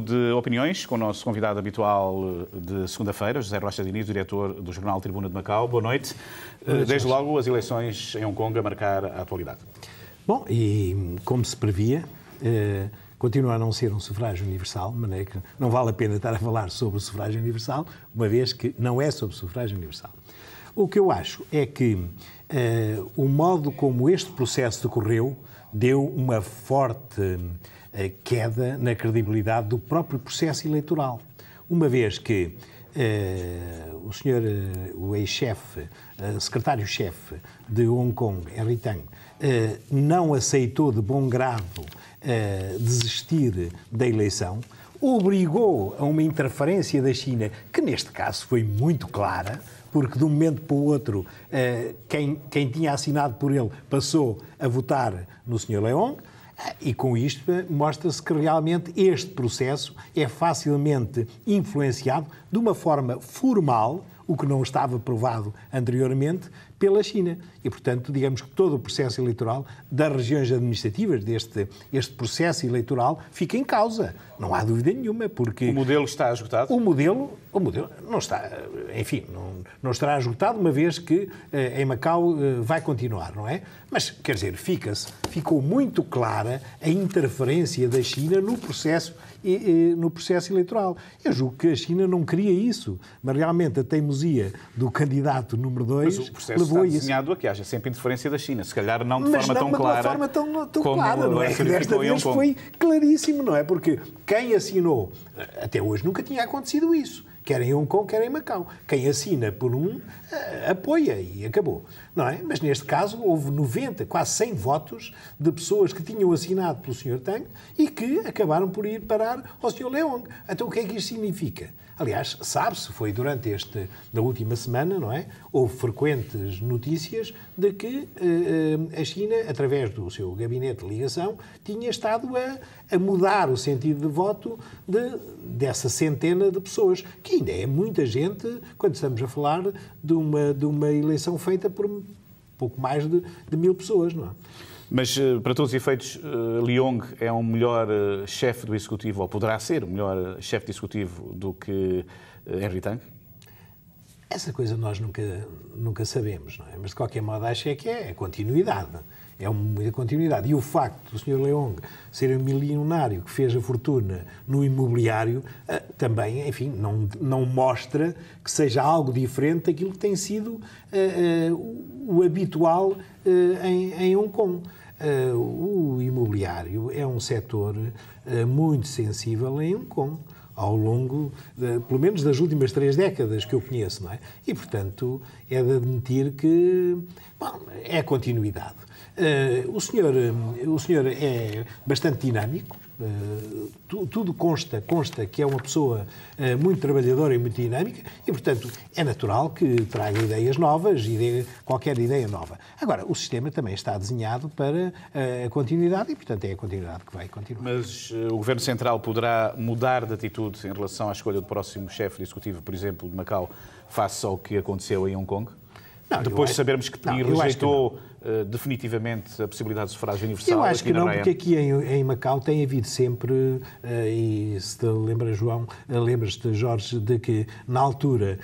de opiniões com o nosso convidado habitual eh, de segunda-feira, José Rocha Diniz, diretor do jornal Tribuna de Macau. Boa noite. Eh, desde logo, as eleições em Hong Kong a marcar a atualidade. Bom, e como se previa, eh, continua a não ser um sufrágio universal, de maneira que não vale a pena estar a falar sobre o sufrágio universal, uma vez que não é sobre o sufrágio universal. O que eu acho é que o modo como este processo decorreu deu uma forte queda na credibilidade do próprio processo eleitoral. Uma vez que Uh, o senhor, uh, o ex-chefe, uh, secretário-chefe de Hong Kong, Henry Tang, não aceitou de bom grado desistir da eleição, obrigou a uma interferência da China, que neste caso foi muito clara, porque de um momento para o outro, quem, quem tinha assinado por ele passou a votar no senhor Leong, e com isto mostra-se que realmente este processo é facilmente influenciado de uma forma formal, o que não estava provado anteriormente, pela China. E, portanto, digamos que todo o processo eleitoral das regiões administrativas, deste este processo eleitoral, fica em causa. Não há dúvida nenhuma, porque... O modelo está esgotado? O modelo, o modelo não está, enfim, não, não estará esgotado, uma vez que eh, em Macau eh, vai continuar, não é? Mas, quer dizer, fica-se, ficou muito clara a interferência da China no processo no processo eleitoral. Eu julgo que a China não queria isso, mas realmente a teimosia do candidato número 2 atribuem isso. desenhado a que haja sempre interferência da China, se calhar não de mas forma não, tão mas clara. De uma forma tão, tão clara, não é? Desta vez foi claríssimo, não é? Porque quem assinou, até hoje nunca tinha acontecido isso quer em Hong Kong, quer em Macau. Quem assina por um, eh, apoia e acabou. Não é? Mas neste caso houve 90, quase 100 votos de pessoas que tinham assinado pelo Sr. Tang e que acabaram por ir parar ao Sr. Leong. Então o que é que isto significa? Aliás, sabe-se, foi durante este, na última semana, não é? Houve frequentes notícias de que eh, eh, a China, através do seu gabinete de ligação, tinha estado a, a mudar o sentido de voto de, dessa centena de pessoas, que ainda é muita gente quando estamos a falar de uma, de uma eleição feita por pouco mais de, de mil pessoas, não é? Mas, eh, para todos os efeitos, eh, Leong é um melhor eh, chefe do executivo, ou poderá ser o um melhor chefe do executivo do que Henry Tang? Essa coisa nós nunca, nunca sabemos, não é? Mas, de qualquer modo, acho é que é, é continuidade. É uma continuidade. E o facto do Sr. Leong ser um milionário que fez a fortuna no imobiliário também, enfim, não, não mostra que seja algo diferente daquilo que tem sido uh, uh, o habitual uh, em, em Hong Kong. Eh, o imobiliário é um setor eh, muito sensível em Hong Kong ao longo, de, pelo menos das últimas três décadas que eu conheço, não é? E, portanto, é de admitir que bom, é continuidade. Eh, o senhor, eh, o senhor é bastante dinâmico, Uh, tu, tudo consta, consta que é uma pessoa uh, muito trabalhadora e muito dinâmica e, portanto, é natural que traga ideias novas, ideia, qualquer ideia nova. Agora, o sistema também está desenhado para uh, a continuidade e, portanto, é a continuidade que vai continuar. Mas o Governo Central poderá mudar de atitude em relação à escolha do próximo chefe executivo, por exemplo, de Macau, face ao que aconteceu em Hong Kong? Não, Depois de sabermos que Peri rejeitou que eh, definitivamente a possibilidade de sufrágio universal. Eu acho que não, porque aqui em, em, Macau tem havido sempre, eh, e se te lembra, João, eh, lembras-te, Jorge, de que na altura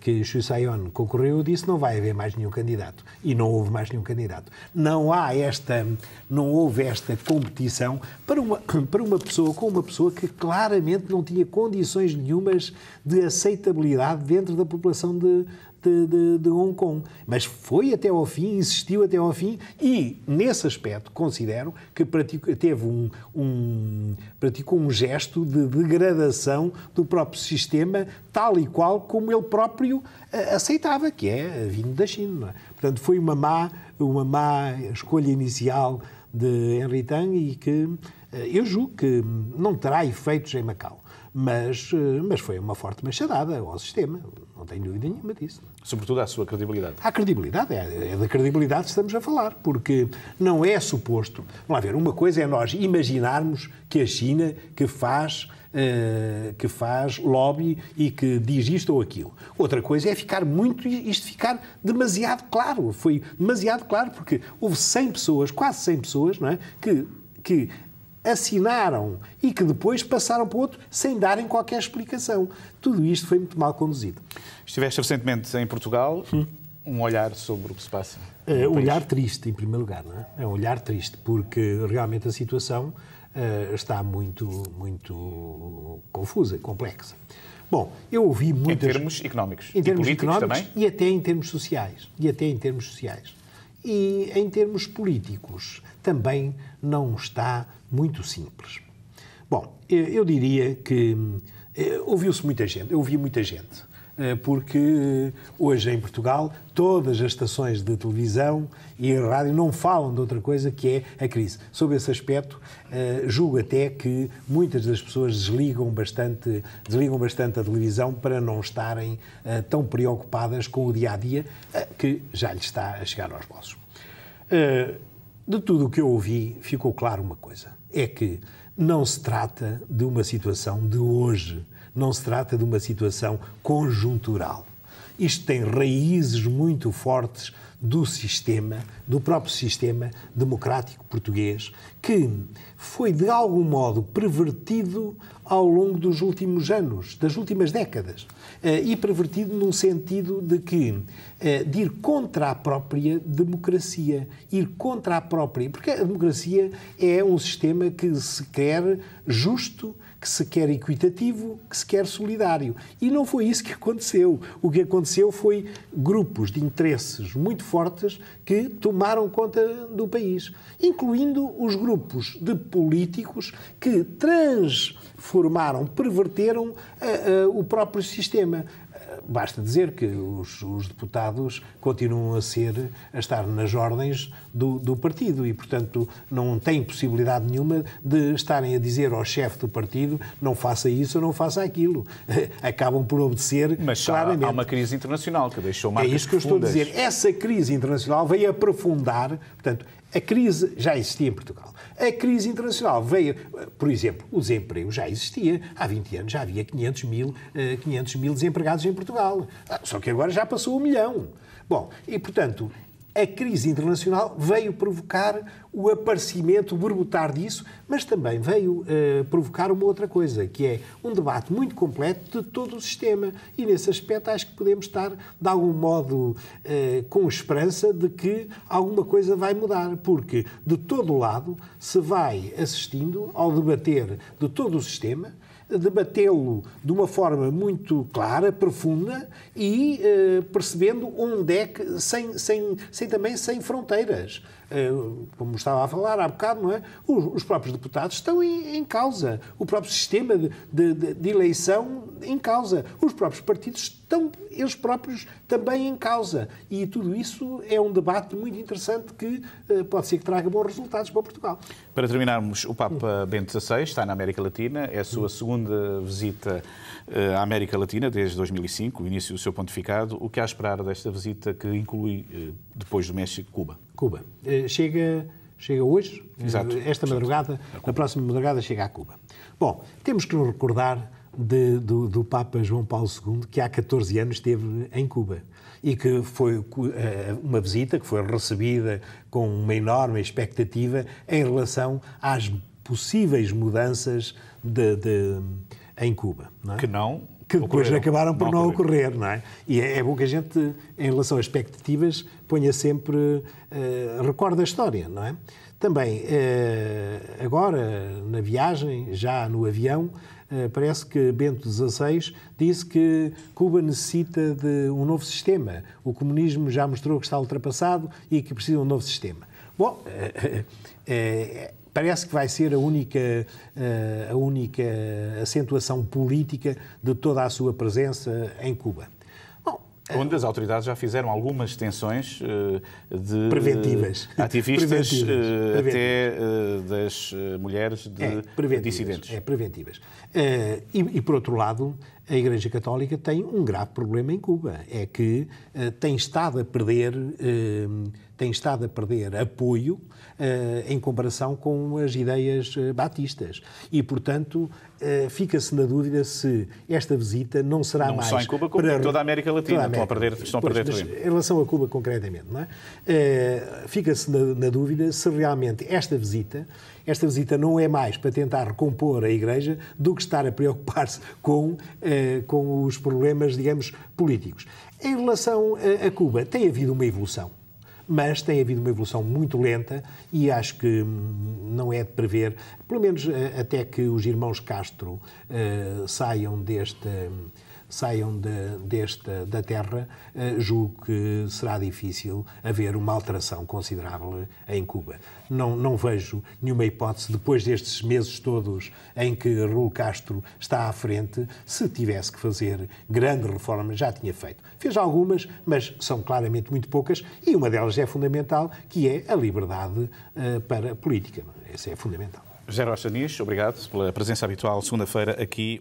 que Xu Sayon concorreu, disse não vai haver mais nenhum candidato. E não houve mais nenhum candidato. Não há esta, não houve esta competição para uma, para uma pessoa com uma pessoa que claramente não tinha condições nenhumas de aceitabilidade dentro da população de, de, de, de Hong Kong. Mas foi até ao fim, insistiu até ao fim e, nesse aspecto, considero que praticou, teve um, um, praticou um gesto de degradação do próprio sistema, tal e qual como ele próprio eh, aceitava, que é vindo da China. É? Portanto, foi uma má, uma má escolha inicial de Henry Tang e que eh, eu julgo que não terá efeitos em Macau mas, eh, mas foi uma forte machadada ao sistema, não tenho dúvida nenhuma disso. Sobretudo à sua credibilidade. À credibilidade, é, é da credibilidade que estamos a falar, porque não é suposto. Vamos lá ver, uma coisa é nós imaginarmos que a China que faz eh, que faz lobby e que diz isto ou aquilo. Outra coisa é ficar muito, isto ficar demasiado claro. Foi demasiado claro porque houve 100 pessoas, quase 100 pessoas, não é? que, que assinaram e que depois passaram para outro sem darem qualquer explicação. Tudo isto foi muito mal conduzido. Estiveste recentemente em Portugal. Um olhar sobre o que se passa. É, um eh, olhar triste, em primeiro lugar, não é? É um olhar triste, porque realmente a situação uh, está muito, muito confusa, complexa. Bom, eu ouvi muitas... Em termos económicos em termos e políticos económicos, também? E até em termos sociais. E até em termos sociais e, em termos políticos, também não está muito simples. Bom, eu diria que eh, ouviu-se muita gente, eu ouvi muita gente eh, porque eh, hoje em Portugal todas as estações de televisão e rádio não falam de outra coisa que é a crise. Sob esse aspecto, eh, julgo até que muitas das pessoas desligam bastante, desligam bastante a televisão para não estarem tão preocupadas com o dia a dia que já lhes está a chegar aos bolsos. De tudo o que eu ouvi, ficou claro uma coisa: é que não se trata de uma situação de hoje não se trata de uma situação conjuntural. Isto tem raízes muito fortes do sistema, do próprio sistema democrático português, que foi de algum modo pervertido ao longo dos últimos anos, das últimas décadas. Eh, e pervertido num sentido de que eh, de ir contra a própria democracia, ir contra a própria. Porque a democracia é um sistema que se quer justo que se quer equitativo, que se quer solidário. E não foi isso que aconteceu. O que aconteceu foi grupos de interesses muito fortes que tomaram conta do país, incluindo os grupos de políticos que transformaram, perverteram uh, uh, o próprio sistema. Basta dizer que os, os, deputados continuam a ser, a estar nas ordens do, do, partido e, portanto, não têm possibilidade nenhuma de estarem a dizer ao chefe do partido não faça isso ou não faça aquilo. Acabam por obedecer Mas claramente. Mas há uma crise internacional que deixou é marcas É isso que eu estou a dizer. Essa crise internacional veio aprofundar, portanto, a crise já existia em Portugal. A crise internacional veio, por exemplo, o desemprego já existia. Há 20 anos já havia 500 mil, 500 eh, mil desempregados em Portugal. Ah, só que agora já passou um milhão. Bom, e portanto, a crise internacional veio provocar o aparecimento, o borbotar disso, mas também veio uh, provocar uma outra coisa, que é um debate muito completo de todo o sistema. E nesse aspecto acho que podemos estar, de algum modo, uh, com esperança de que alguma coisa vai mudar, porque de todo lado se vai assistindo ao debater de todo o sistema debatê-lo de uma forma muito clara, profunda e uh, percebendo onde é que, sem, sem, sem também sem fronteiras. Eh, como estava a falar há bocado, não é? Os, próprios deputados estão em, causa. O próprio sistema de, de, de, eleição em causa. Os próprios partidos estão, eles próprios, também em causa. E tudo isso é um debate muito interessante que eh, pode ser que traga bons resultados para Portugal. Para terminarmos, o Papa Bento XVI está na América Latina. É a sua segunda visita eh, à América Latina desde 2005, o início do seu pontificado. O que há a esperar desta visita que inclui, depois do México, Cuba? Cuba. Eh, chega, chega hoje, eh, exato, esta madrugada, na próxima madrugada chega a Cuba. Bom, temos que nos recordar de, do, do, Papa João Paulo II, que há 14 anos esteve em Cuba e que foi eh, uma visita que foi recebida com uma enorme expectativa em relação às possíveis mudanças de, de em Cuba. Não é? Que não que depois Ocorreram. acabaram por não, não ocorrer. não é? E é, é, bom que a gente, em relação a expectativas, ponha sempre, uh, eh, recorda a história, não é? Também, uh, agora, na viagem, já no avião, uh, parece que Bento XVI disse que Cuba necessita de um novo sistema. O comunismo já mostrou que está ultrapassado e que precisa de um novo sistema. Bom, é, parece que vai ser a única, eh, a única acentuação política de toda a sua presença em Cuba. Bom, eh, Onde as autoridades já fizeram algumas extensões eh, de preventivas. ativistas preventivas. até das mulheres de é, dissidentes. É, preventivas. E, e, por outro lado, a Igreja Católica tem um grave problema em Cuba, é que uh, tem estado a perder uh, tem estado a perder apoio uh, em comparação com as ideias batistas e portanto fica-se na dúvida se esta visita não será não mais só em Cuba como para... toda a América Latina a América. estão a perder estão pois, a perder tudo. Em relação a Cuba concretamente, não é? fica-se na, na dúvida se realmente esta visita esta visita não é mais para tentar recompor a Igreja do que estar a preocupar-se com, eh, com os problemas, digamos, políticos. Em relação a, a Cuba, tem havido uma evolução mas tem havido uma evolução muito lenta e acho que hum, não é de prever, pelo menos eh, até que os irmãos Castro uh, saiam deste. Uh saiam de, desta, da terra, eh, julgo que será difícil haver uma alteração considerável em Cuba. Não, não vejo nenhuma hipótese, depois destes meses todos em que Raul Castro está à frente, se tivesse que fazer grandes reformas, já tinha feito. Fez algumas, mas são claramente muito poucas, e uma delas é fundamental, que é a liberdade uh, para a política. Essa é fundamental. José Rocha Nis, obrigado pela presença habitual, segunda-feira, aqui.